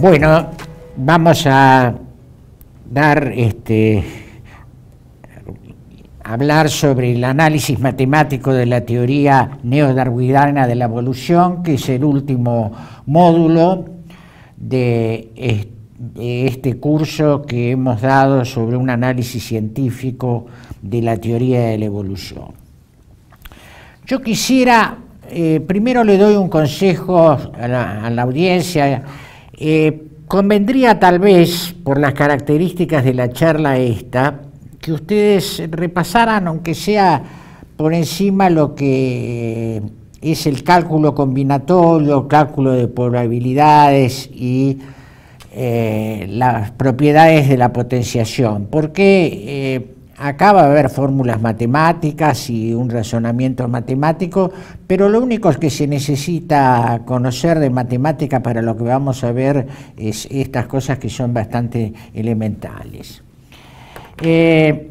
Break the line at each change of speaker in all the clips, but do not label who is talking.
Bueno, vamos a este, hablar sobre el análisis matemático de la teoría neodarwiniana de la evolución, que es el último módulo de, este curso que hemos dado sobre un análisis científico de la teoría de la evolución. Yo quisiera, eh, primero le doy un consejo a la, audiencia, eh, Convendría tal vez, por las características de la charla esta, que ustedes repasaran, aunque sea por encima, lo que es el cálculo combinatorio, cálculo de probabilidades y eh, las propiedades de la potenciación. Porque eh, Acaba va a haber fórmulas matemáticas y un razonamiento matemático, pero lo único que se necesita conocer de matemática para lo que vamos a ver es estas cosas que son bastante elementales. Eh,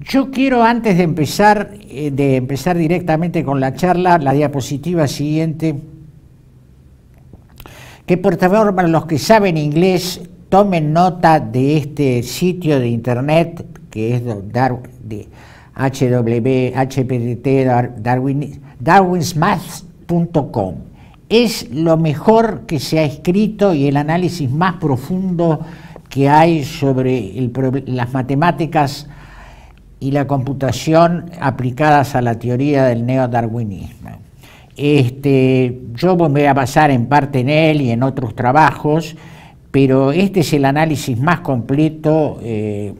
yo quiero antes de empezar, eh, de empezar directamente con la charla, la diapositiva siguiente, que por favor para los que saben inglés tomen nota de este sitio de internet que es Dar de darwinsmaths.com. Es lo mejor que se ha escrito y el análisis más profundo que hay sobre las matemáticas y la computación aplicadas a la teoría del neodarwinismo. Este, yo me voy a basar en parte en él y en otros trabajos, pero este es el análisis más completo. Eh,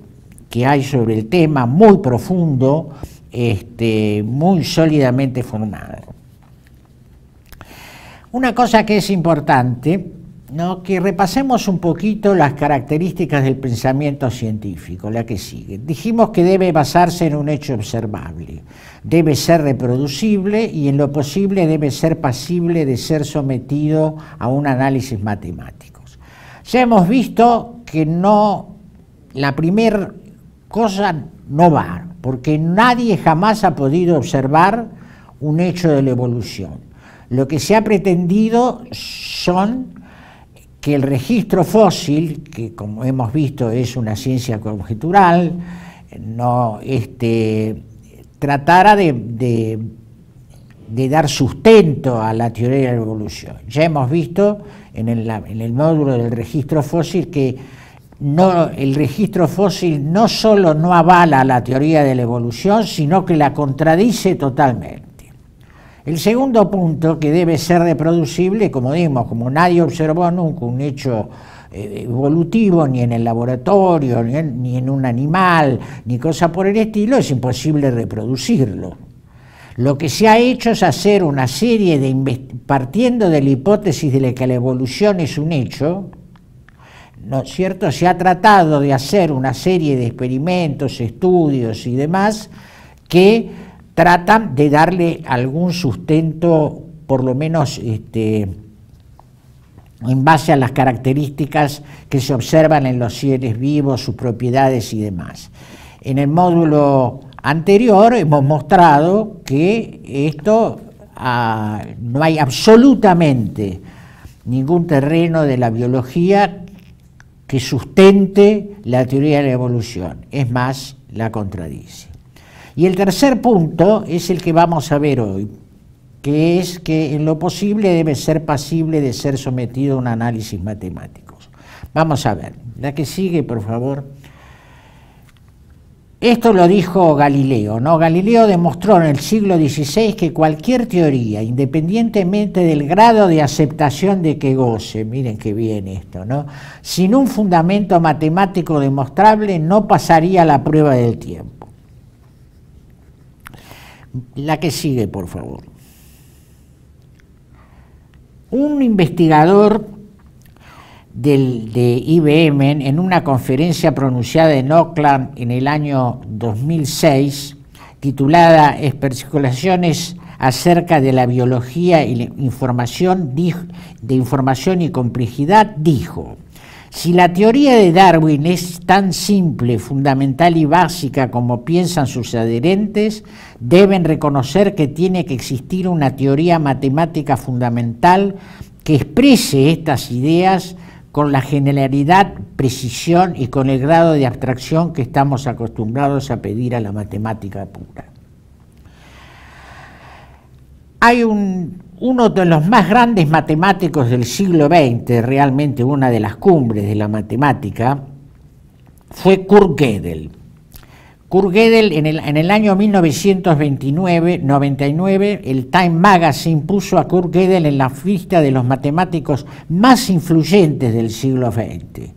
que hay sobre el tema, muy profundo, este, muy sólidamente formado. Una cosa que es importante, ¿no? que repasemos un poquito las características del pensamiento científico, la que sigue. Dijimos que debe basarse en un hecho observable, debe ser reproducible y en lo posible debe ser pasible de ser sometido a un análisis matemático. Ya hemos visto que no, la primer cosa no va, porque nadie jamás ha podido observar un hecho de la evolución. Lo que se ha pretendido son que el registro fósil, que como hemos visto es una ciencia conjetural, no este, tratara de, dar sustento a la teoría de la evolución. Ya hemos visto en el módulo del registro fósil que el registro fósil no solo no avala la teoría de la evolución, sino que la contradice totalmente. El segundo punto, que debe ser reproducible, como dimos, como nadie observó nunca un hecho eh, evolutivo, ni en el laboratorio, ni en, un animal, ni cosa por el estilo, es imposible reproducirlo. Lo que se ha hecho es hacer una serie de, partiendo de la hipótesis de que la evolución es un hecho, cierto? Se ha tratado de hacer una serie de experimentos, estudios y demás que tratan de darle algún sustento, por lo menos este, en base a las características que se observan en los seres vivos, sus propiedades y demás. En el módulo anterior hemos mostrado que esto ah, no hay absolutamente ningún terreno de la biología que sustente la teoría de la evolución, es más, la contradice. Y el tercer punto es el que vamos a ver hoy, que es que en lo posible debe ser pasible de ser sometido a un análisis matemático. Vamos a ver, la que sigue, por favor. Esto lo dijo Galileo, ¿no? Galileo demostró en el siglo XVI que cualquier teoría, independientemente del grado de aceptación de que goce, miren qué bien esto, ¿no? Sin un fundamento matemático demostrable no pasaría la prueba del tiempo. La que sigue, por favor. Un investigador del, de IBM en una conferencia pronunciada en Oakland en el año 2006, titulada Especulaciones acerca de la biología y la información de información y complejidad, dijo, si la teoría de Darwin es tan simple, fundamental y básica como piensan sus adherentes, deben reconocer que tiene que existir una teoría matemática fundamental que exprese estas ideas con la generalidad, precisión y con el grado de abstracción que estamos acostumbrados a pedir a la matemática pura. Hay uno de los más grandes matemáticos del siglo XX, realmente una de las cumbres de la matemática, fue Kurt Gödel. Kurt Gödel en el, año 1929-99, el Time Magazine puso a Kurt Gödel en la lista de los matemáticos más influyentes del siglo XX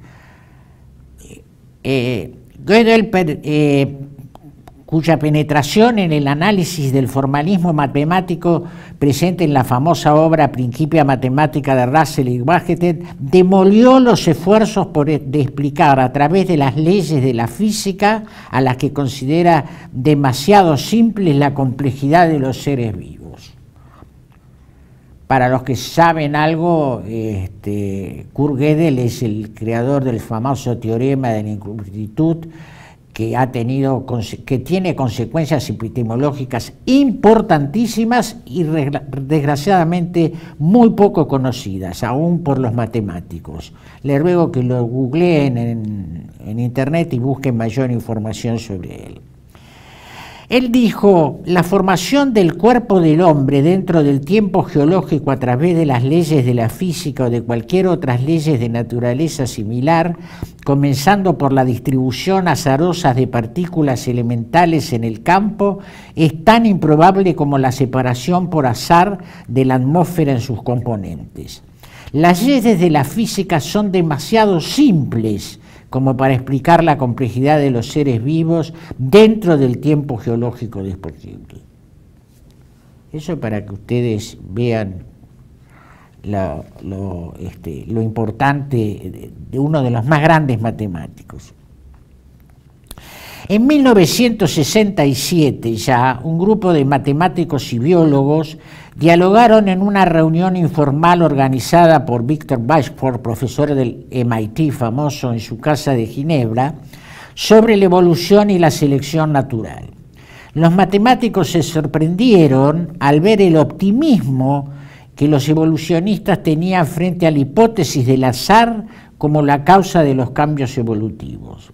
cuya penetración en el análisis del formalismo matemático presente en la famosa obra Principia Matemática de Russell y Whitehead demolió los esfuerzos por e, de explicar a través de las leyes de la física, a las que considera demasiado simples, la complejidad de los seres vivos. Para los que saben algo, este, Kurt Gedel es el creador del famoso teorema de la que, ha tenido, que tiene consecuencias epistemológicas importantísimas y desgraciadamente muy poco conocidas, aún por los matemáticos. Les ruego que lo googleen en Internet y busquen mayor información sobre él. Él dijo, la formación del cuerpo del hombre dentro del tiempo geológico a través de las leyes de la física o de cualquier otras leyes de naturaleza similar, comenzando por la distribución azarosa de partículas elementales en el campo, es tan improbable como la separación por azar de la atmósfera en sus componentes. Las leyes de la física son demasiado simples como para explicar la complejidad de los seres vivos dentro del tiempo geológico disponible. Este Eso para que ustedes vean este, lo importante de uno de los más grandes matemáticos. En 1967 ya un grupo de matemáticos y biólogos dialogaron en una reunión informal organizada por Victor Bashford, profesor del MIT famoso en su casa de Ginebra, sobre la evolución y la selección natural. Los matemáticos se sorprendieron al ver el optimismo que los evolucionistas tenían frente a la hipótesis del azar como la causa de los cambios evolutivos.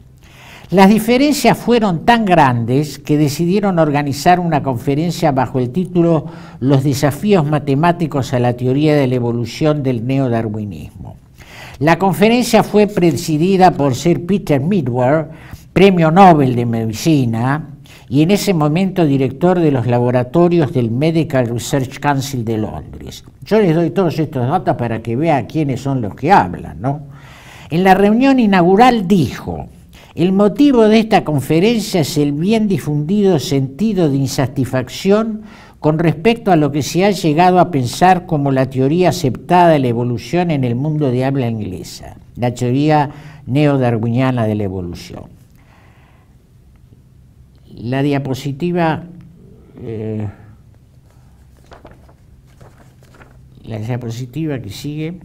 Las diferencias fueron tan grandes que decidieron organizar una conferencia bajo el título Los desafíos matemáticos a la teoría de la evolución del neodarwinismo. La conferencia fue presidida por Sir Peter Midware, premio Nobel de Medicina y en ese momento director de los laboratorios del Medical Research Council de Londres. Yo les doy todos estos datos para que vean quiénes son los que hablan. ¿no? En la reunión inaugural dijo, el motivo de esta conferencia es el bien difundido sentido de insatisfacción con respecto a lo que se ha llegado a pensar como la teoría aceptada de la evolución en el mundo de habla inglesa, la teoría neo-darwiniana de la evolución. La diapositiva, eh, la diapositiva que sigue.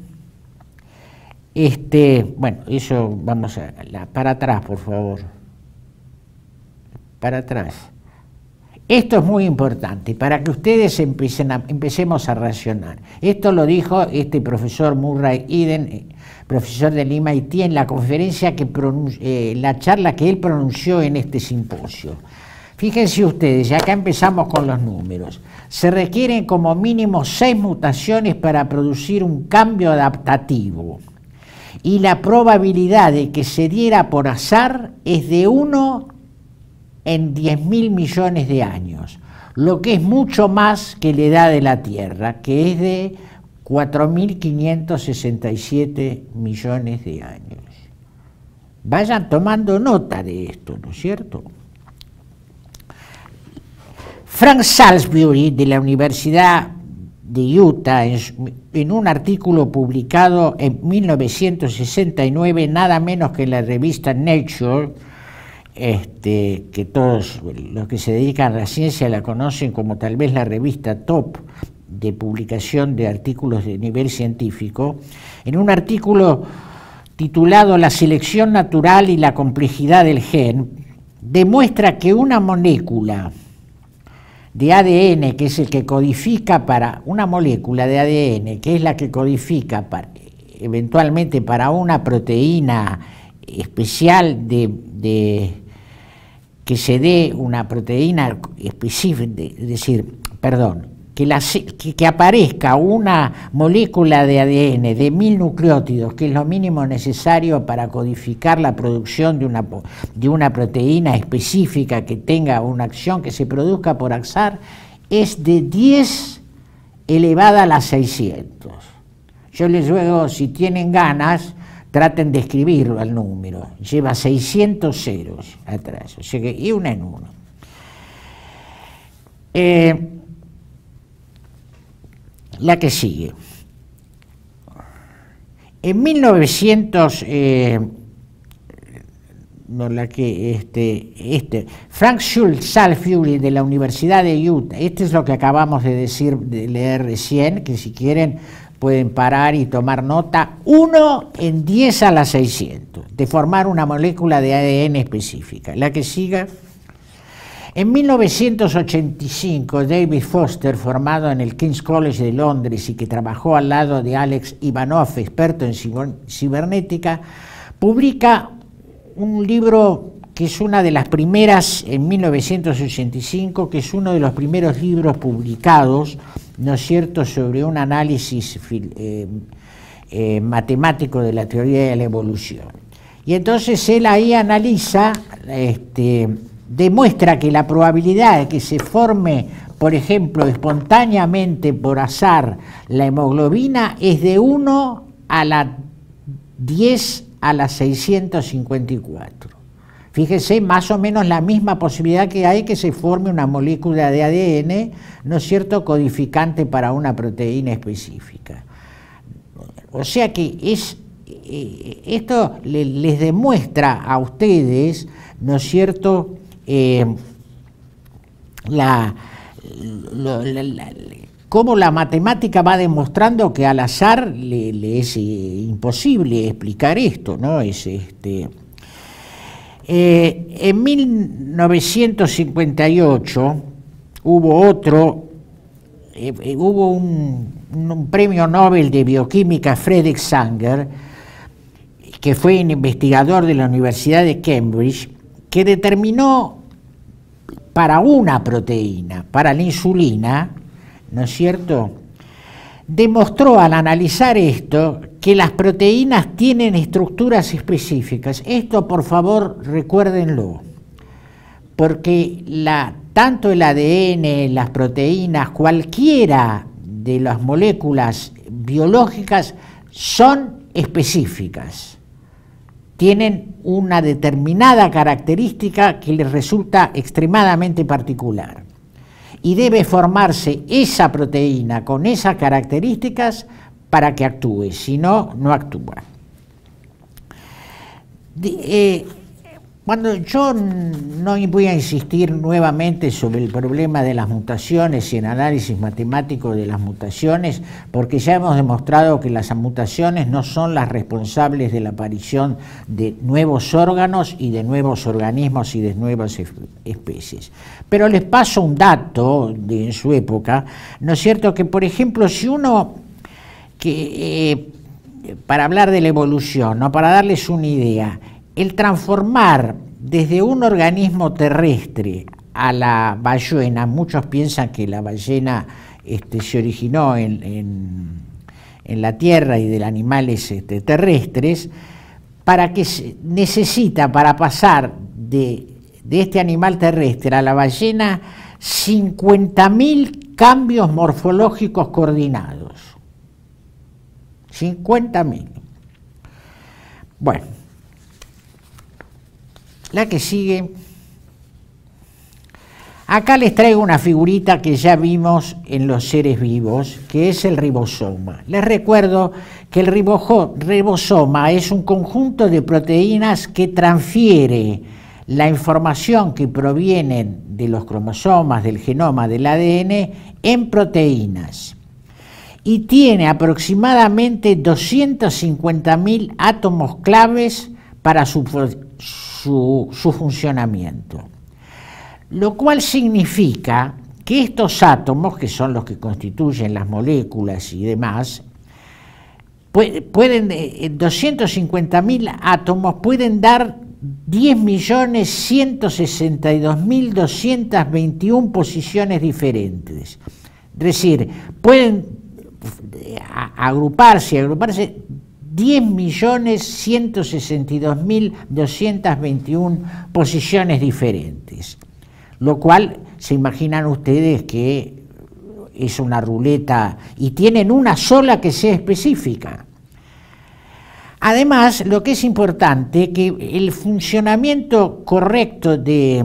Este, bueno, eso vamos a la, para atrás, por favor. Para atrás. Esto es muy importante para que ustedes empecemos a racionar. Esto lo dijo este profesor Murray Eden, eh, profesor de Lima IT, en la conferencia que eh, la charla que él pronunció en este simposio. Fíjense ustedes, y acá empezamos con los números. Se requieren como mínimo seis mutaciones para producir un cambio adaptativo y la probabilidad de que se diera por azar es de 1 en 10 mil millones de años, lo que es mucho más que la edad de la Tierra, que es de 4.567 millones de años. Vayan tomando nota de esto, ¿no es cierto? Frank Salisbury de la Universidad de Utah, en, un artículo publicado en 1969, nada menos que en la revista Nature, este, que todos los que se dedican a la ciencia la conocen como tal vez la revista top de publicación de artículos de nivel científico, en un artículo titulado La selección natural y la complejidad del gen, demuestra que una molécula de ADN, que es el que codifica para una molécula de ADN, que es la que codifica para, eventualmente para una proteína especial de, que se dé una proteína específica, es decir, perdón, que, que, aparezca una molécula de ADN de mil nucleótidos, que es lo mínimo necesario para codificar la producción de una, de una proteína específica que tenga una acción que se produzca por axar, es de 10 elevada a las 600. Yo les ruego, si tienen ganas, traten de escribirlo al número. Lleva 600 ceros atrás, y una en uno. Eh, la que sigue. En 1900, eh, no, la que, este, este, Frank Schultz Salfuri de la Universidad de Utah, este es lo que acabamos de decir, de leer recién, que si quieren pueden parar y tomar nota, uno en 10 a la 600, de formar una molécula de ADN específica. La que siga. En 1985, David Foster, formado en el King's College de Londres y que trabajó al lado de Alex Ivanov, experto en cibernética, publica un libro que es una de las primeras, en 1985, que es uno de los primeros libros publicados, ¿no es cierto?, sobre un análisis eh, eh, matemático de la teoría de la evolución. Y entonces él ahí analiza este, demuestra que la probabilidad de que se forme, por ejemplo, espontáneamente por azar la hemoglobina es de 1 a la 10 a la 654. Fíjese, más o menos la misma posibilidad que hay que se forme una molécula de ADN, ¿no es cierto?, codificante para una proteína específica. O sea que es, eh, esto les demuestra a ustedes, ¿no es cierto?, eh, cómo la matemática va demostrando que al azar le, es eh, imposible explicar esto, ¿no? Es este. Eh, en 1958 hubo otro, hubo un, premio Nobel de bioquímica Frederick Sanger, que fue un investigador de la Universidad de Cambridge, que determinó para una proteína, para la insulina, ¿no es cierto? Demostró al analizar esto que las proteínas tienen estructuras específicas. Esto por favor recuérdenlo, porque tanto el ADN, las proteínas, cualquiera de las moléculas biológicas son específicas tienen una determinada característica que les resulta extremadamente particular. Y debe formarse esa proteína con esas características para que actúe, si no, no actúa. Eh, bueno, yo no voy a insistir nuevamente sobre el problema de las mutaciones y el análisis matemático de las mutaciones, porque ya hemos demostrado que las mutaciones no son las responsables de la aparición de nuevos órganos y de nuevos organismos y de nuevas especies. Pero les paso un dato de en su época, ¿no es cierto? Que por ejemplo, si uno que eh, para hablar de la evolución, para darles una idea, el transformar desde un organismo terrestre a la ballena, muchos piensan que la ballena este, se originó en, la tierra y de animales este, terrestres, para que se necesita para pasar de, de este animal terrestre a la ballena 50.000 cambios morfológicos coordinados. 50.000. Bueno, la que sigue. Acá les traigo una figurita que ya vimos en los seres vivos, que es el ribosoma. Les recuerdo que el ribosoma es un conjunto de proteínas que transfiere la información que proviene de los cromosomas, del genoma, del ADN, en proteínas. Y tiene aproximadamente 250.000 átomos claves para su su, funcionamiento. Lo cual significa que estos átomos, que son los que constituyen las moléculas y demás, pueden, 250.000 eh, eh, átomos pueden dar 10.162.221 posiciones diferentes. Es decir, pueden eh, agruparse, agruparse 10.162.221 posiciones diferentes, lo cual se imaginan ustedes que es una ruleta y tienen una sola que sea específica. Además, lo que es importante, que el funcionamiento correcto de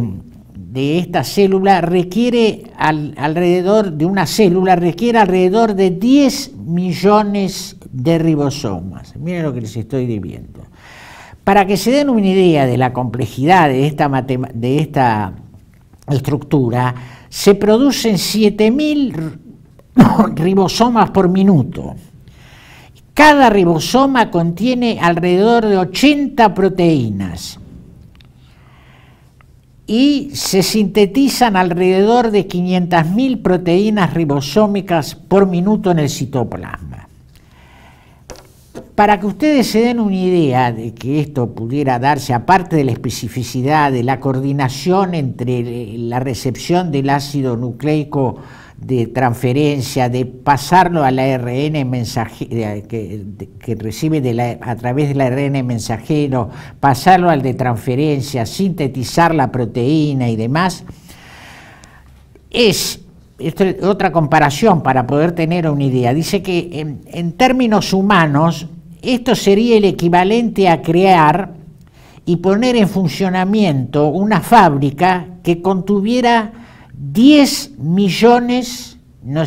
de esta célula requiere alrededor de una célula requiere alrededor de 10 millones de ribosomas. Miren lo que les estoy diciendo. Para que se den una idea de la complejidad de esta, de esta estructura, se producen 7.000 ribosomas por minuto. Cada ribosoma contiene alrededor de 80 proteínas y se sintetizan alrededor de 500.000 proteínas ribosómicas por minuto en el citoplasma. Para que ustedes se den una idea de que esto pudiera darse, aparte de la especificidad, de la coordinación entre la recepción del ácido nucleico de transferencia, de pasarlo a la RN mensajero, que, recibe de a través de la RN mensajero, pasarlo al de transferencia, sintetizar la proteína y demás, es otra comparación para poder tener una idea. Dice que en términos humanos, esto sería el equivalente a crear y poner en funcionamiento una fábrica que contuviera 10 millones, ¿no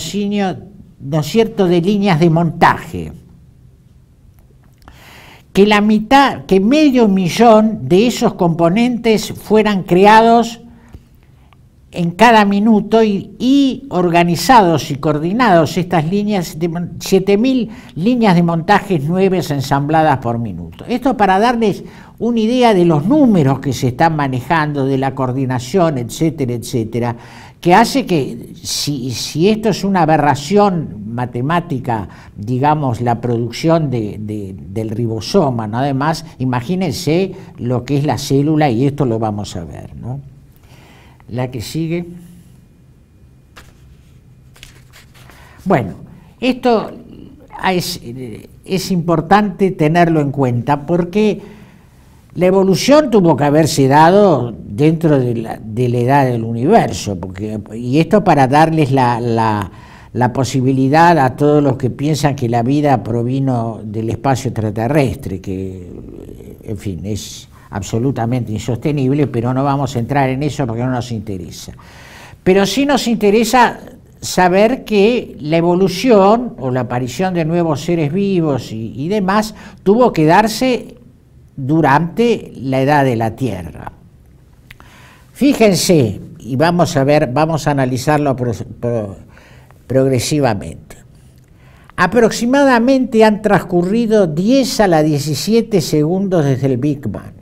cierto?, de líneas de montaje. Que la mitad, que medio millón de esos componentes fueran creados en cada minuto y, organizados y coordinados estas líneas, 7.000 líneas de montajes nueves ensambladas por minuto. Esto para darles una idea de los números que se están manejando, de la coordinación, etcétera, etcétera, que hace que si, esto es una aberración matemática, digamos, la producción del ribosoma, ¿no? además, imagínense lo que es la célula y esto lo vamos a ver. ¿no? La que sigue. Bueno, esto ah, eh, es, importante tenerlo en cuenta porque la evolución tuvo que haberse dado dentro de la, edad del universo, porque, y esto para darles la, la, la, posibilidad a todos los que piensan que la vida provino del espacio extraterrestre, que, en fin, es, absolutamente insostenible, pero no vamos a entrar en eso porque no nos interesa. Pero sí nos interesa saber que la evolución o la aparición de nuevos seres vivos y, demás tuvo que darse durante la edad de la Tierra. Fíjense, y vamos a ver, vamos a analizarlo progresivamente. Aproximadamente han transcurrido 10 a la 17 segundos desde el Big Bang.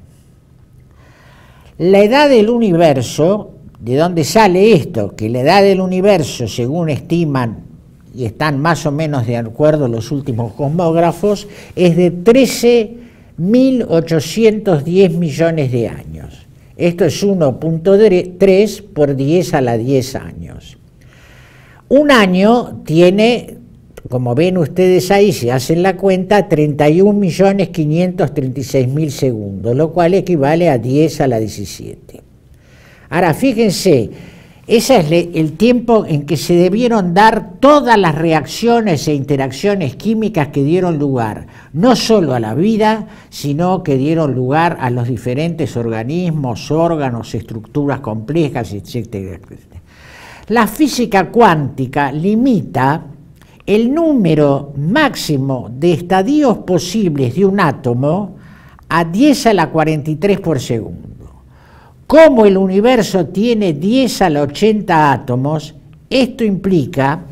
La edad del universo, ¿de dónde sale esto? Que la edad del universo, según estiman y están más o menos de acuerdo los últimos cosmógrafos, es de 13.810 millones de años. Esto es 1.3 por 10 a la 10 años. Un año tiene como ven ustedes ahí, si hacen la cuenta, 31.536.000 segundos, lo cual equivale a 10 a la 17. Ahora, fíjense, ese es el tiempo en que se debieron dar todas las reacciones e interacciones químicas que dieron lugar, no solo a la vida, sino que dieron lugar a los diferentes organismos, órganos, estructuras complejas, etc. La física cuántica limita el número máximo de estadios posibles de un átomo a 10 a la 43 por segundo. Como el universo tiene 10 a la 80 átomos, esto implica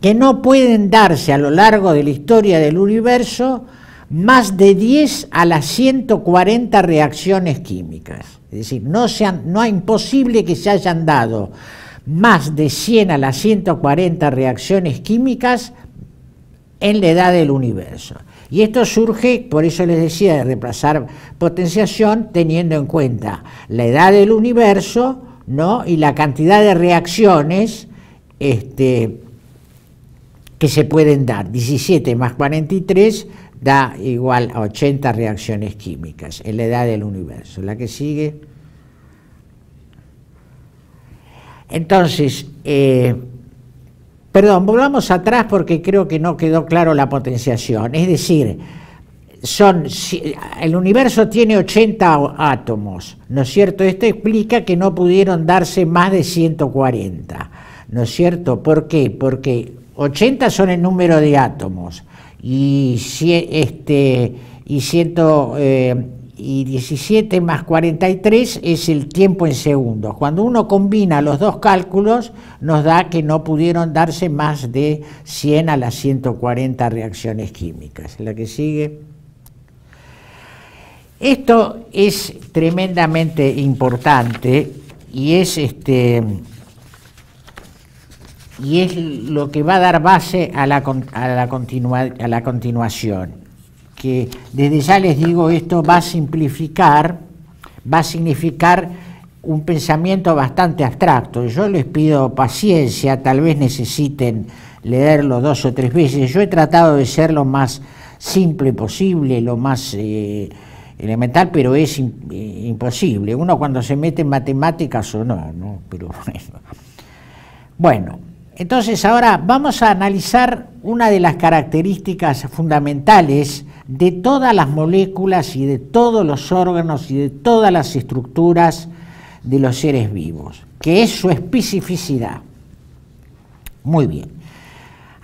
que no pueden darse a lo largo de la historia del universo más de 10 a las 140 reacciones químicas. Es decir, no, no es imposible que se hayan dado más de 100 a las 140 reacciones químicas en la edad del universo. Y esto surge, por eso les decía, de reemplazar potenciación teniendo en cuenta la edad del universo ¿no? y la cantidad de reacciones este, que se pueden dar. 17 más 43 da igual a 80 reacciones químicas en la edad del universo. La que sigue. Entonces, eh, perdón, volvamos atrás porque creo que no quedó claro la potenciación. Es decir, son, el universo tiene 80 átomos, ¿no es cierto? Esto explica que no pudieron darse más de 140, ¿no es cierto? ¿Por qué? Porque 80 son el número de átomos y, este, y eh, y 17 más 43 es el tiempo en segundos. Cuando uno combina los dos cálculos, nos da que no pudieron darse más de 100 a las 140 reacciones químicas. La que sigue. Esto es tremendamente importante y es este y es lo que va a dar base a la, a a la continuación que desde ya les digo esto va a simplificar, va a significar un pensamiento bastante abstracto. Yo les pido paciencia, tal vez necesiten leerlo dos o tres veces. Yo he tratado de ser lo más simple posible, lo más eh, elemental, pero es eh, imposible. Uno cuando se mete en matemáticas o no, ¿no? Pero bueno. Bueno, entonces ahora vamos a analizar una de las características fundamentales de todas las moléculas y de todos los órganos y de todas las estructuras de los seres vivos, que es su especificidad. Muy bien.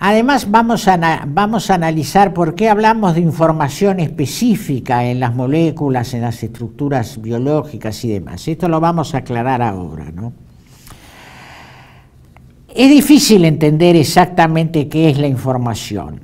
Además vamos a, analizar por qué hablamos de información específica en las moléculas, en las estructuras biológicas y demás. Esto lo vamos a aclarar ahora. ¿no? Es difícil entender exactamente qué es la información.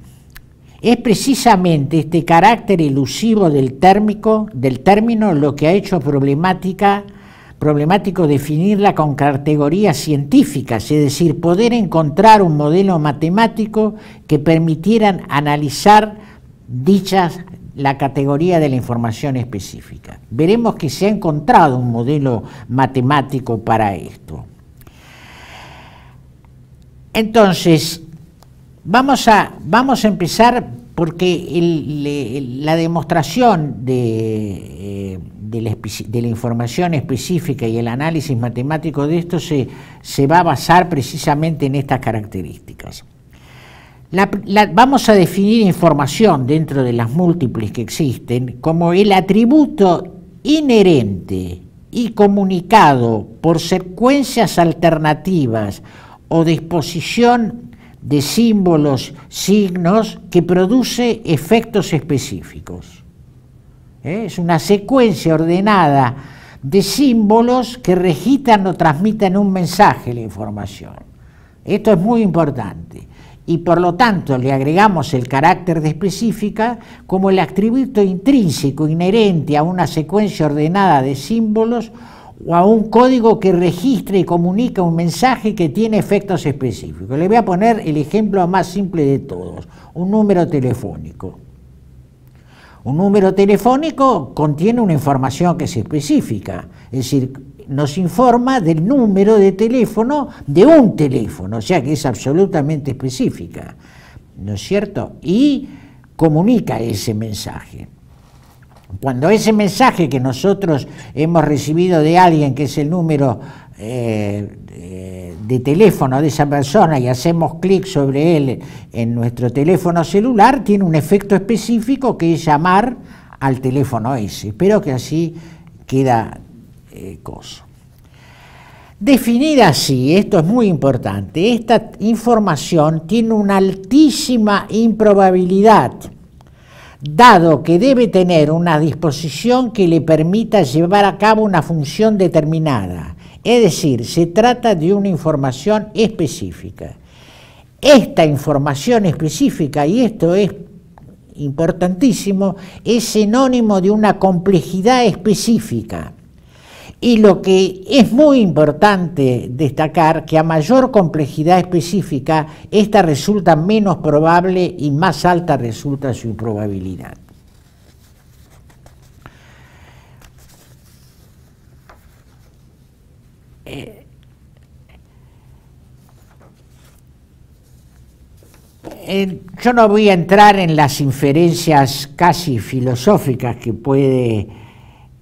Es precisamente este carácter elusivo del, término lo que ha hecho problemático definirla con categorías científicas, es decir, poder encontrar un modelo matemático que permitieran analizar dichas la categoría de la información específica. Veremos que se ha encontrado un modelo matemático para esto. Entonces, Vamos a, vamos a empezar porque la demostración eh, de, la, información específica y el análisis matemático de esto se, va a basar precisamente en estas características. vamos a definir información dentro de las múltiples que existen como el atributo inherente y comunicado por secuencias alternativas o disposición de símbolos, signos, que produce efectos específicos. ¿Eh? Es una secuencia ordenada de símbolos que registran o transmiten un mensaje la información. Esto es muy importante y por lo tanto le agregamos el carácter de específica como el atributo intrínseco inherente a una secuencia ordenada de símbolos o a un código que registre y comunica un mensaje que tiene efectos específicos. Le voy a poner el ejemplo más simple de todos, un número telefónico. Un número telefónico contiene una información que es específica, es decir, nos informa del número de teléfono de un teléfono, o sea que es absolutamente específica, ¿no es cierto? Y comunica ese mensaje. Cuando ese mensaje que nosotros hemos recibido de alguien, que es el número eh, de teléfono de esa persona y hacemos clic sobre él en nuestro teléfono celular, tiene un efecto específico que es llamar al teléfono ese. Espero que así queda eh, cosa. Definida así, esto es muy importante, esta información tiene una altísima improbabilidad dado que debe tener una disposición que le permita llevar a cabo una función determinada. Es decir, se trata de una información específica. Esta información específica, y esto es importantísimo, es sinónimo de una complejidad específica. Y lo que es muy importante destacar, que a mayor complejidad específica, esta resulta menos probable y más alta resulta su improbabilidad. Eh, eh, yo no voy a entrar en las inferencias casi filosóficas que puede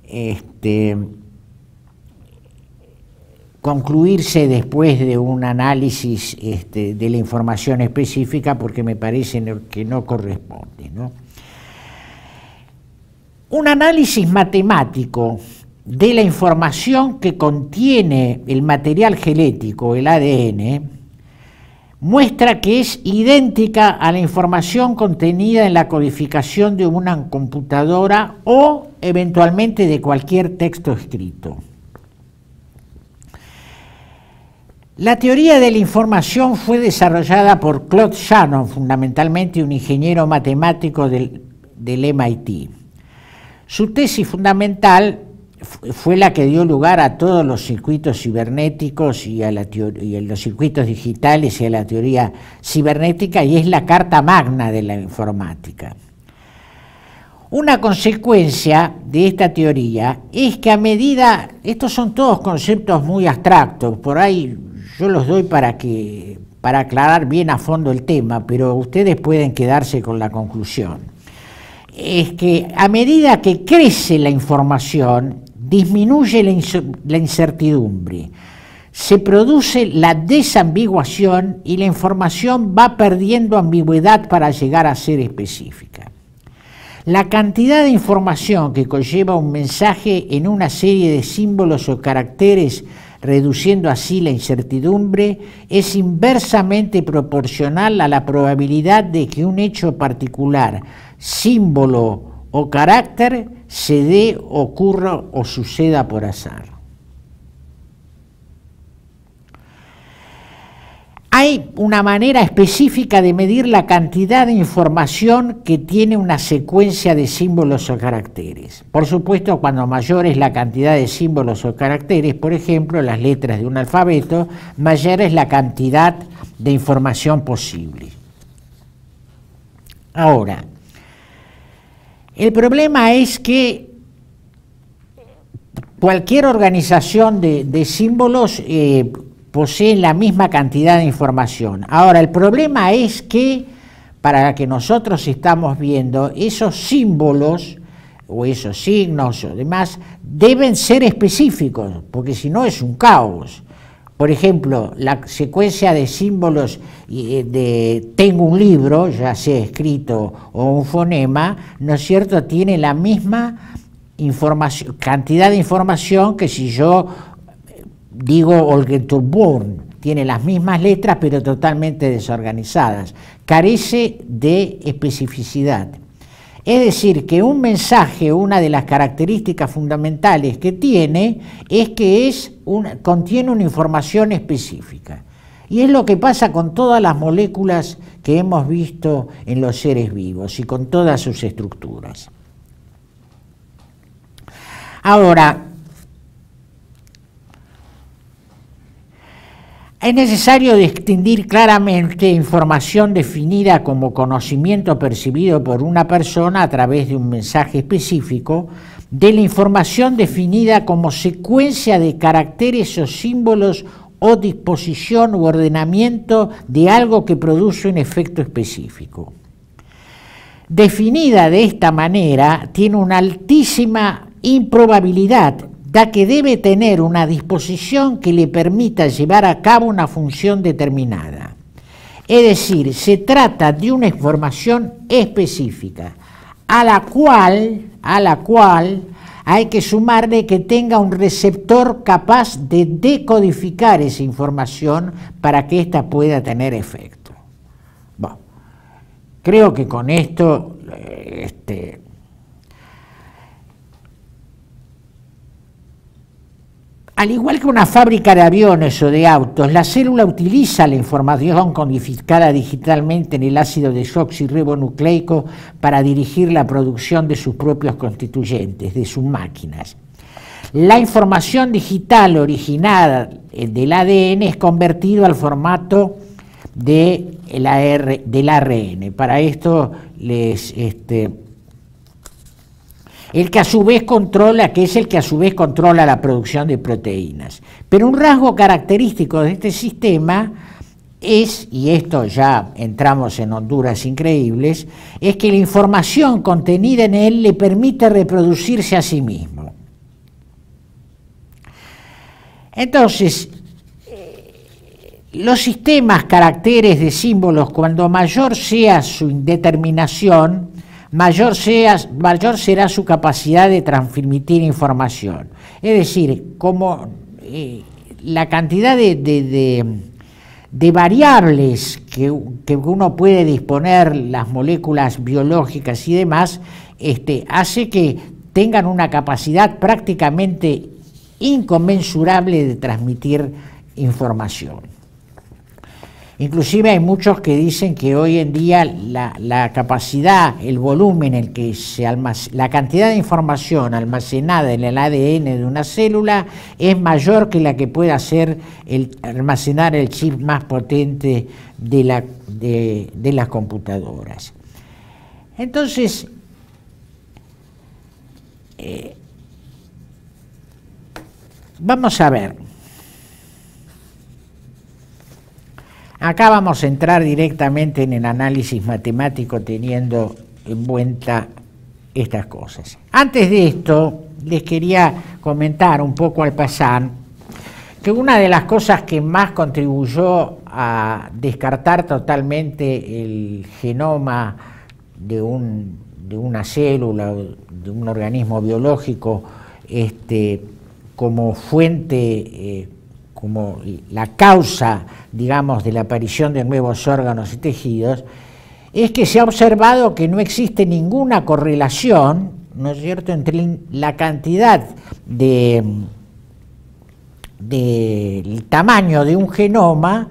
este, concluirse después de un análisis este, de la información específica porque me parece que no corresponde. Un análisis matemático de la información que contiene el material genético, el ADN, muestra que es idéntica a la información contenida en la codificación de una computadora o eventualmente de cualquier texto escrito. La teoría de la información fue desarrollada por Claude Shannon, fundamentalmente un ingeniero matemático del, MIT. Su tesis fundamental fue la que dio lugar a todos los circuitos cibernéticos y a, la y a los circuitos digitales y a la teoría cibernética y es la carta magna de la informática. Una consecuencia de esta teoría es que a medida, estos son todos conceptos muy abstractos, por ahí yo los doy para que para aclarar bien a fondo el tema, pero ustedes pueden quedarse con la conclusión. Es que a medida que crece la información, disminuye la incertidumbre, se produce la desambiguación y la información va perdiendo ambigüedad para llegar a ser específica. La cantidad de información que conlleva un mensaje en una serie de símbolos o caracteres reduciendo así la incertidumbre, es inversamente proporcional a la probabilidad de que un hecho particular, símbolo o carácter se dé, ocurra o suceda por azar. Hay una manera específica de medir la cantidad de información que tiene una secuencia de símbolos o caracteres. Por supuesto, cuando mayor es la cantidad de símbolos o caracteres, por ejemplo, las letras de un alfabeto, mayor es la cantidad de información posible. Ahora, el problema es que cualquier organización de, símbolos eh, poseen la misma cantidad de información. Ahora, el problema es que, para que nosotros estamos viendo, esos símbolos o esos signos o demás deben ser específicos, porque si no es un caos. Por ejemplo, la secuencia de símbolos eh, de tengo un libro, ya sea escrito o un fonema, ¿no es cierto?, tiene la misma cantidad de información que si yo digo Olgeturborn, tiene las mismas letras pero totalmente desorganizadas, carece de especificidad. Es decir, que un mensaje, una de las características fundamentales que tiene, es que es contiene una información específica. Y es lo que pasa con todas las moléculas que hemos visto en los seres vivos y con todas sus estructuras. Ahora, Es necesario distinguir claramente información definida como conocimiento percibido por una persona a través de un mensaje específico de la información definida como secuencia de caracteres o símbolos o disposición u ordenamiento de algo que produce un efecto específico. Definida de esta manera, tiene una altísima improbabilidad da que debe tener una disposición que le permita llevar a cabo una función determinada. Es decir, se trata de una información específica, a la cual, a la cual hay que sumarle que tenga un receptor capaz de decodificar esa información para que ésta pueda tener efecto. Bueno, creo que con esto eh, este, Al igual que una fábrica de aviones o de autos, la célula utiliza la información codificada digitalmente en el ácido desoxirribonucleico para dirigir la producción de sus propios constituyentes, de sus máquinas. La información digital originada eh, del ADN es convertida al formato de del ARN. Para esto les este, el que a su vez controla, que es el que a su vez controla la producción de proteínas. Pero un rasgo característico de este sistema es, y esto ya entramos en Honduras increíbles, es que la información contenida en él le permite reproducirse a sí mismo. Entonces, los sistemas, caracteres de símbolos, cuando mayor sea su indeterminación, mayor, será su capacidad de transmitir información. Es decir, como eh, la cantidad de, variables que, que, uno puede disponer, las moléculas biológicas y demás, este, hace que tengan una capacidad prácticamente inconmensurable de transmitir información. Inclusive hay muchos que dicen que hoy en día la, capacidad, el volumen, el que se la cantidad de información almacenada en el ADN de una célula es mayor que la que puede hacer el, almacenar el chip más potente de, las computadoras. Entonces, eh, vamos a ver. Acá vamos a entrar directamente en el análisis matemático teniendo en cuenta estas cosas. Antes de esto, les quería comentar un poco al pasar que una de las cosas que más contribuyó a descartar totalmente el genoma de, una célula, de un organismo biológico, este, como fuente eh, como la causa, digamos, de la aparición de nuevos órganos y tejidos, es que se ha observado que no existe ninguna correlación, ¿no es cierto?, entre la cantidad de del tamaño de un genoma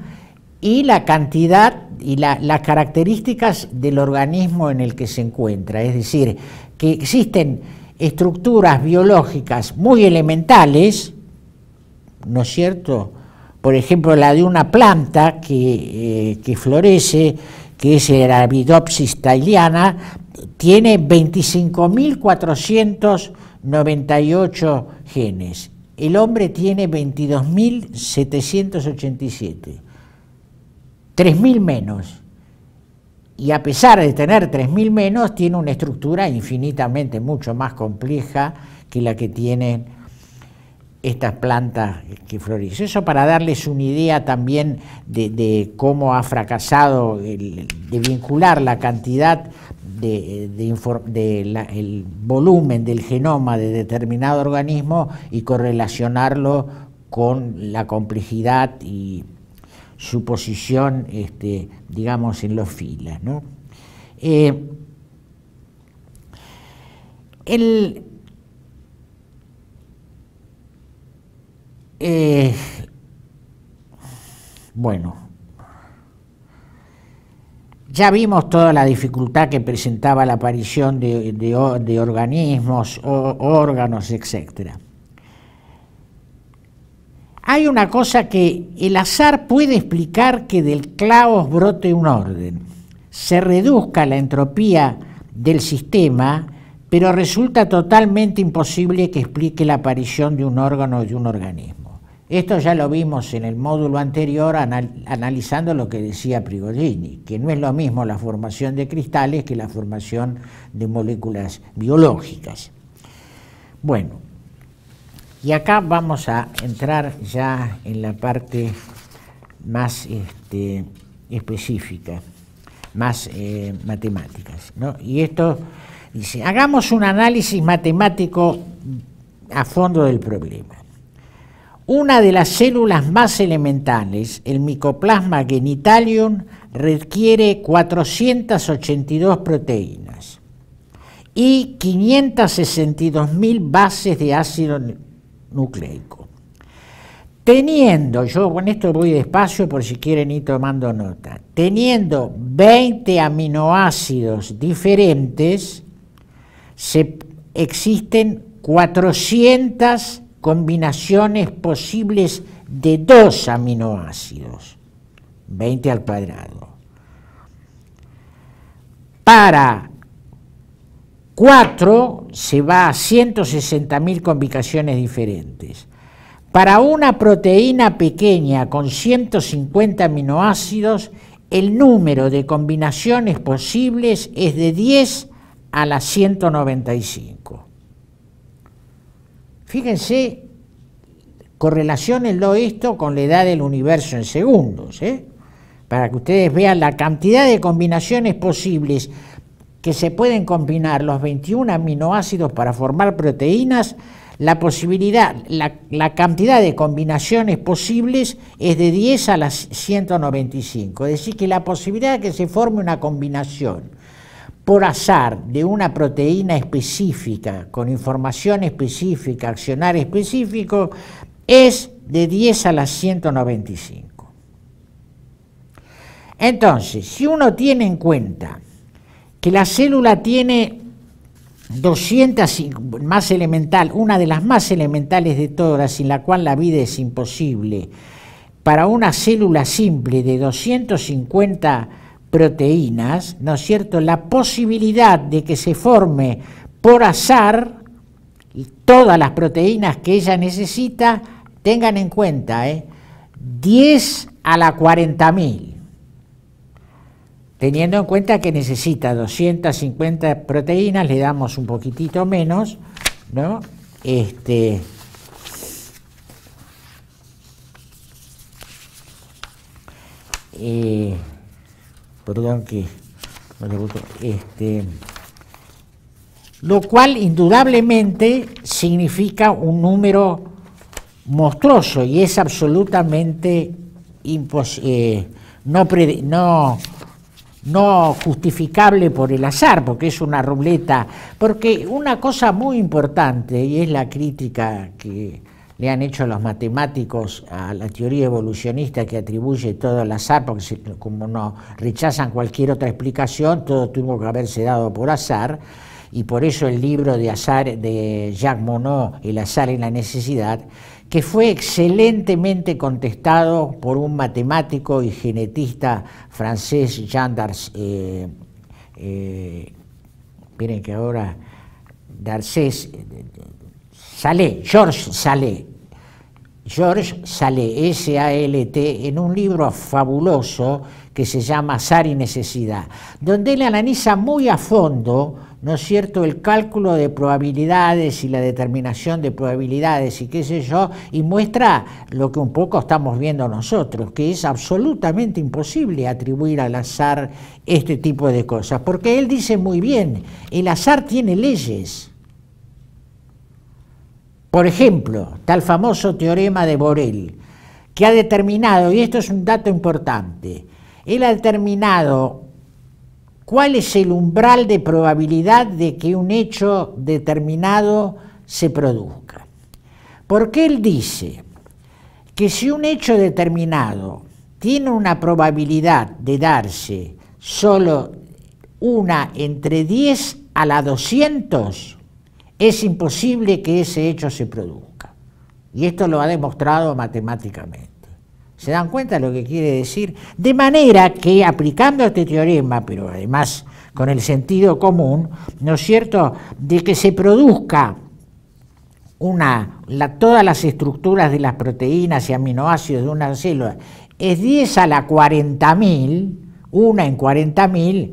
y la cantidad y las características del organismo en el que se encuentra. Es decir, que existen estructuras biológicas muy elementales, ¿no es cierto? Por ejemplo, la de una planta que, eh, florece, que es la Arabidopsis thaliana, tiene 25.498 genes. El hombre tiene 22.787, 3.000 menos. Y a pesar de tener 3.000 menos, tiene una estructura infinitamente mucho más compleja que la que tienen estas plantas que florecen. Eso para darles una idea también de, cómo ha fracasado de vincular la cantidad de, el volumen del genoma de determinado organismo y correlacionarlo con la complejidad y su posición, este, digamos, en los filas. Eh, el, Eh, bueno, ya vimos toda la dificultad que presentaba la aparición de, organismos, o, órganos, etc. Hay una cosa que el azar puede explicar que del clavo brote un orden, se reduzca la entropía del sistema, pero resulta totalmente imposible que explique la aparición de un órgano o de un organismo. Esto ya lo vimos en el módulo anterior analizando lo que decía Prigogini, que no es lo mismo la formación de cristales que la formación de moléculas biológicas. Bueno, y acá vamos a entrar ya en la parte más este, específica, más eh, matemáticas. ¿no? Y esto dice, hagamos un análisis matemático a fondo del problema. Una de las células más elementales, el Mycoplasma genitalium, requiere 482 proteínas y 562.000 bases de ácido nucleico. Teniendo, yo con esto voy despacio por si quieren ir tomando nota, teniendo 20 aminoácidos diferentes, se, existen 400 combinaciones posibles de dos aminoácidos, 20 al cuadrado. Para cuatro se va a 160.000 combinaciones diferentes. Para una proteína pequeña con 150 aminoácidos, el número de combinaciones posibles es de 10 a la 195. Fíjense, correlacionenlo esto con la edad del universo en segundos, ¿eh? para que ustedes vean la cantidad de combinaciones posibles que se pueden combinar los 21 aminoácidos para formar proteínas, la posibilidad, la, la, cantidad de combinaciones posibles es de 10 a las 195. Es decir, que la posibilidad de que se forme una combinación por azar de una proteína específica, con información específica, accionar específico, es de 10 a las 195. Entonces, si uno tiene en cuenta que la célula tiene 200, más elemental, una de las más elementales de todas, sin la cual la vida es imposible, para una célula simple de 250 proteínas, ¿no es cierto?, la posibilidad de que se forme por azar todas las proteínas que ella necesita, tengan en cuenta, ¿eh? 10 a la 40.000 teniendo en cuenta que necesita 250 proteínas, le damos un poquitito menos, ¿no? Este, eh, perdón que este, lo cual indudablemente significa un número monstruoso y es absolutamente imposible eh, no, no, no justificable por el azar, porque es una ruleta, porque una cosa muy importante, y es la crítica que le han hecho los matemáticos a la teoría evolucionista que atribuye todo al azar, porque como no rechazan cualquier otra explicación, todo tuvo que haberse dado por azar, y por eso el libro de azar de Jacques Monod, El azar y la necesidad, que fue excelentemente contestado por un matemático y genetista francés, Jean eh, eh, miren que ahora Darcés, eh, Salé, Georges Salé, George sale s a en un libro fabuloso que se llama Azar y Necesidad, donde él analiza muy a fondo, ¿no es cierto?, el cálculo de probabilidades y la determinación de probabilidades y qué sé yo, y muestra lo que un poco estamos viendo nosotros, que es absolutamente imposible atribuir al azar este tipo de cosas, porque él dice muy bien, el azar tiene leyes por ejemplo, tal famoso teorema de Borel, que ha determinado, y esto es un dato importante, él ha determinado cuál es el umbral de probabilidad de que un hecho determinado se produzca. Porque él dice que si un hecho determinado tiene una probabilidad de darse solo una entre 10 a la 200, es imposible que ese hecho se produzca. Y esto lo ha demostrado matemáticamente. ¿Se dan cuenta de lo que quiere decir? De manera que aplicando este teorema, pero además con el sentido común, ¿no es cierto?, de que se produzca una, todas las estructuras de las proteínas y aminoácidos de una célula es 10 a la 40.000, una en 40.000,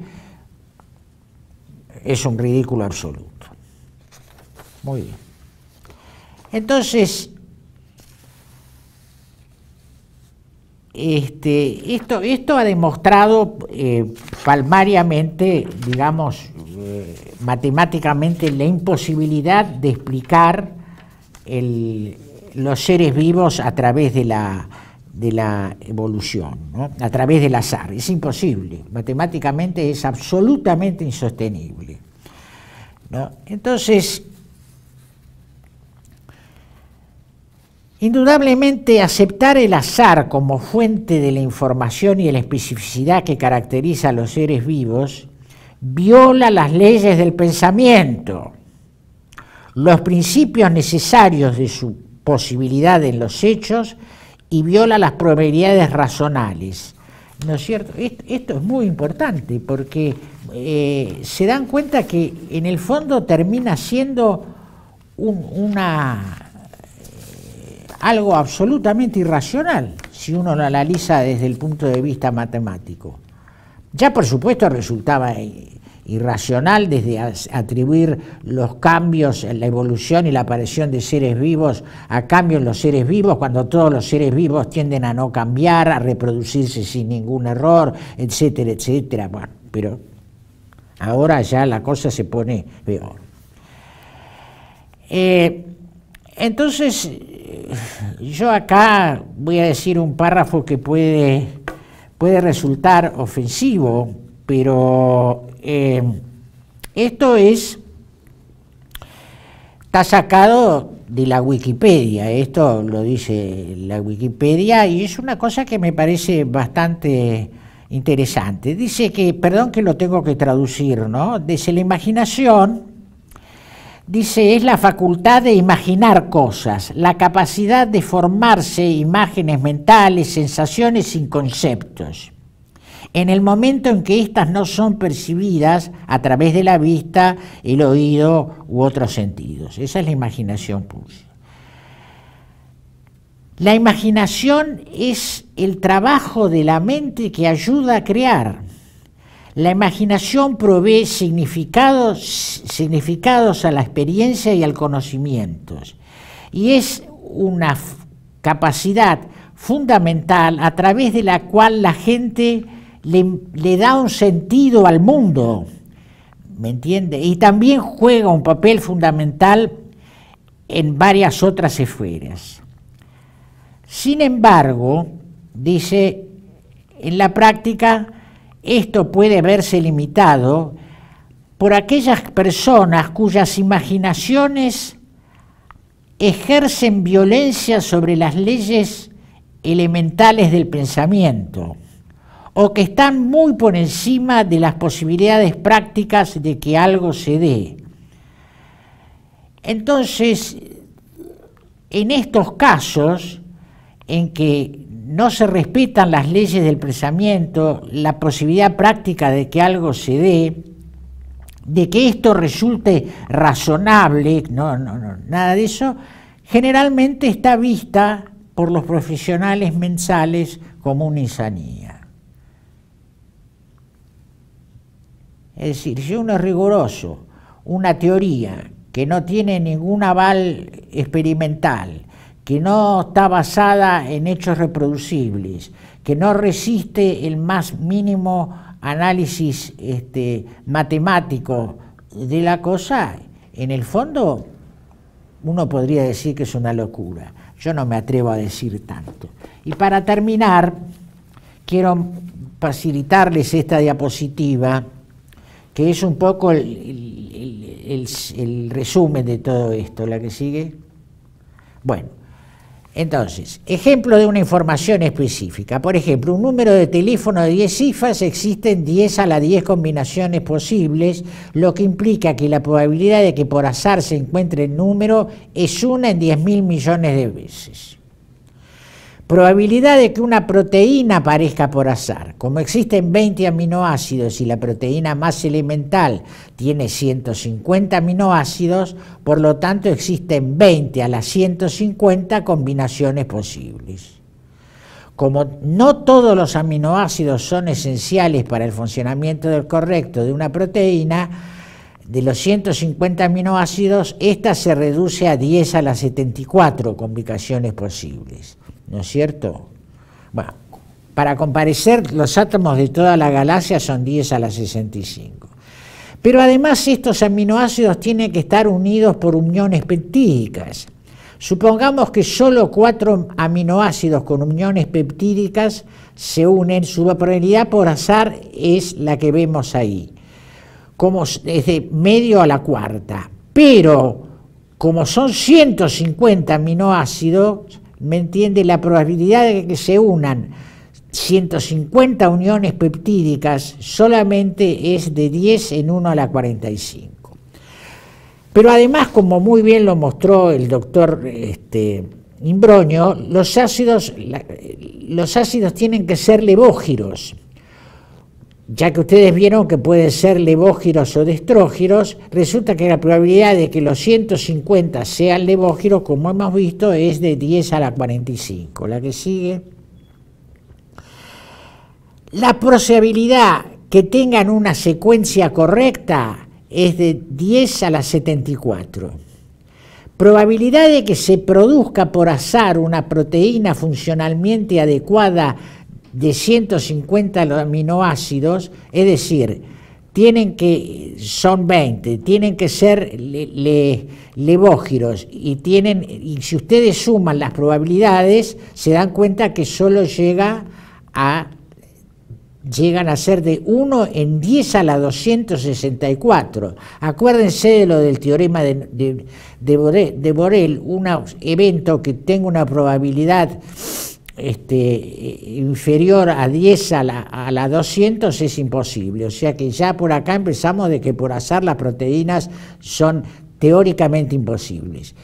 es un ridículo absoluto. Muy bien. Entonces, este, esto, esto ha demostrado eh, palmariamente, digamos, eh, matemáticamente, la imposibilidad de explicar los seres vivos a través de la, de la evolución, a través del azar. Es imposible, matemáticamente es absolutamente insostenible. ¿no? Entonces, Indudablemente, aceptar el azar como fuente de la información y la especificidad que caracteriza a los seres vivos viola las leyes del pensamiento, los principios necesarios de su posibilidad en los hechos y viola las probabilidades razonales. ¿No es cierto? Esto, es muy importante porque eh, se dan cuenta que en el fondo termina siendo una algo absolutamente irracional si uno lo analiza desde el punto de vista matemático. Ya por supuesto resultaba irracional desde atribuir los cambios, la evolución y la aparición de seres vivos a cambios en los seres vivos, cuando todos los seres vivos tienden a no cambiar, a reproducirse sin ningún error, etcétera, etcétera. Bueno, pero ahora ya la cosa se pone peor. Eh, entonces, yo acá voy a decir un párrafo que puede, resultar ofensivo, pero eh, esto es, está sacado de la Wikipedia, esto lo dice la Wikipedia y es una cosa que me parece bastante interesante. Dice que, perdón que lo tengo que traducir, ¿no? Desde la imaginación, Dice, es la facultad de imaginar cosas, la capacidad de formarse imágenes mentales, sensaciones sin conceptos. En el momento en que éstas no son percibidas a través de la vista, el oído u otros sentidos. Esa es la imaginación La imaginación es el trabajo de la mente que ayuda a crear. La imaginación provee significados, significados a la experiencia y al conocimiento y es una capacidad fundamental a través de la cual la gente le, le da un sentido al mundo, ¿me entiende? Y también juega un papel fundamental en varias otras esferas. Sin embargo, dice, en la práctica, esto puede verse limitado por aquellas personas cuyas imaginaciones ejercen violencia sobre las leyes elementales del pensamiento o que están muy por encima de las posibilidades prácticas de que algo se dé. Entonces, en estos casos en que no se respetan las leyes del pensamiento, la posibilidad práctica de que algo se dé, de que esto resulte razonable, no, no, no, nada de eso, generalmente está vista por los profesionales mensales como una insanía. Es decir, si uno es riguroso, una teoría que no tiene ningún aval experimental, que no está basada en hechos reproducibles, que no resiste el más mínimo análisis este, matemático de la cosa, en el fondo uno podría decir que es una locura. Yo no me atrevo a decir tanto. Y para terminar, quiero facilitarles esta diapositiva, que es un poco el, el resumen de todo esto. La que sigue. Bueno, entonces, ejemplo de una información específica. Por ejemplo, un número de teléfono de 10 cifras, existen 10 a la 10 combinaciones posibles, lo que implica que la probabilidad de que por azar se encuentre el número es una en 10 mil millones de veces. Probabilidad de que una proteína aparezca por azar. Como existen 20 aminoácidos y la proteína más elemental tiene 150 aminoácidos, por lo tanto existen 20 a las 150 combinaciones posibles. Como no todos los aminoácidos son esenciales para el funcionamiento del correcto de una proteína, de los 150 aminoácidos, esta se reduce a 10 a las 74 combinaciones posibles. ¿no es cierto? Bueno, para comparecer los átomos de toda la galaxia son 10 a la 65. Pero además estos aminoácidos tienen que estar unidos por uniones peptídicas. Supongamos que solo cuatro aminoácidos con uniones peptídicas se unen, su probabilidad por azar es la que vemos ahí, como de medio a la cuarta. Pero como son 150 aminoácidos, ¿Me entiende? La probabilidad de que se unan 150 uniones peptídicas solamente es de 10 en 1 a la 45. Pero además, como muy bien lo mostró el doctor este, Imbroño, los ácidos, los ácidos tienen que ser levógiros ya que ustedes vieron que pueden ser levógiros o destrógiros, resulta que la probabilidad de que los 150 sean levógiros, como hemos visto, es de 10 a la 45. La que sigue. La probabilidad que tengan una secuencia correcta es de 10 a la 74. Probabilidad de que se produzca por azar una proteína funcionalmente adecuada de 150 aminoácidos, es decir, tienen que, son 20, tienen que ser levógiros y tienen, y si ustedes suman las probabilidades, se dan cuenta que solo llega a, llegan a ser de 1 en 10 a la 264. Acuérdense de lo del teorema de, de Borel un evento que tenga una probabilidad este, eh, inferior a 10 a la, 200 es imposible. O sea que ya por acá empezamos de que por azar las proteínas son teóricamente imposibles.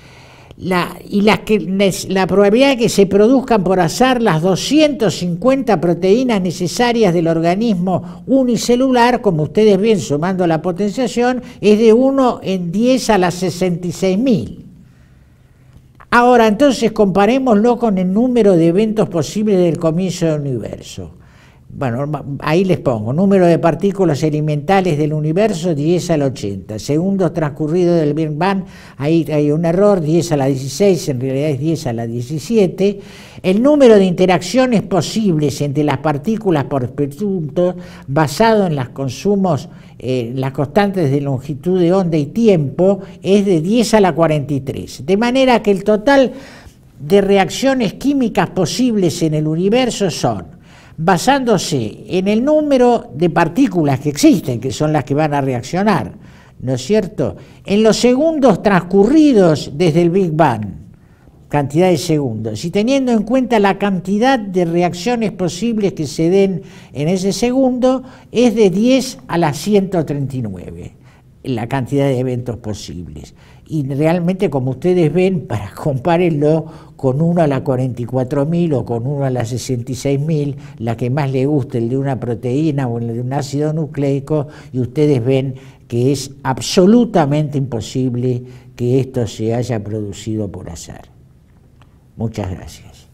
y la probabilidad de que se produzcan por azar las 250 proteínas necesarias del organismo unicelular, como ustedes ven sumando la potenciación, es de 1 en 10 a las 66.000. Ahora, entonces, comparémoslo con el número de eventos posibles del comienzo del universo. Bueno, ahí les pongo, número de partículas elementales del universo 10 al 80, segundos transcurridos del Big Bang, ahí hay un error, 10 a la 16, en realidad es 10 a la 17, el número de interacciones posibles entre las partículas por minuto basado en los consumos eh, las constantes de longitud de onda y tiempo es de 10 a la 43. De manera que el total de reacciones químicas posibles en el universo son, basándose en el número de partículas que existen, que son las que van a reaccionar, ¿no es cierto?, en los segundos transcurridos desde el Big Bang cantidad de segundos. Y teniendo en cuenta la cantidad de reacciones posibles que se den en ese segundo, es de 10 a la 139 la cantidad de eventos posibles. Y realmente, como ustedes ven, para compárenlo con uno a la 44.000 o con 1 a la 66.000, la que más le guste, el de una proteína o el de un ácido nucleico, y ustedes ven que es absolutamente imposible que esto se haya producido por azar. Muchas gracias.